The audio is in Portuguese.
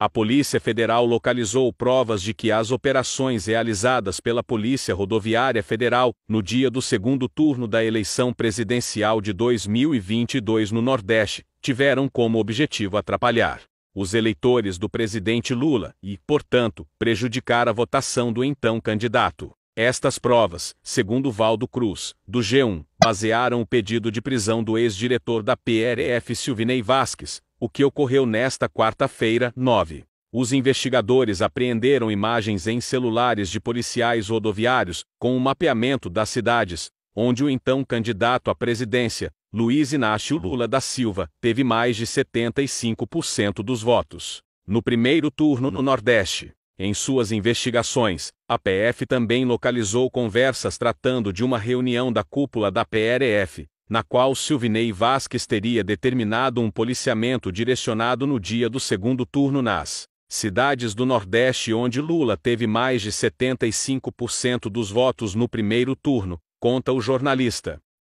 A Polícia Federal localizou provas de que as operações realizadas pela Polícia Rodoviária Federal no dia do segundo turno da eleição presidencial de 2022 no Nordeste tiveram como objetivo atrapalhar os eleitores do presidente Lula e, portanto, prejudicar a votação do então candidato. Estas provas, segundo Valdo Cruz, do G1, basearam o pedido de prisão do ex-diretor da PRF Silvinei Vasques, o que ocorreu nesta quarta-feira, 9. Os investigadores apreenderam imagens em celulares de policiais rodoviários, com o um mapeamento das cidades, onde o então candidato à presidência, Luiz Inácio Lula da Silva, teve mais de 75% dos votos. No primeiro turno no Nordeste, em suas investigações, a PF também localizou conversas tratando de uma reunião da cúpula da PRF, na qual Silvinei Vasques teria determinado um policiamento direcionado no dia do segundo turno nas cidades do Nordeste onde Lula teve mais de 75% dos votos no primeiro turno, conta o jornalista.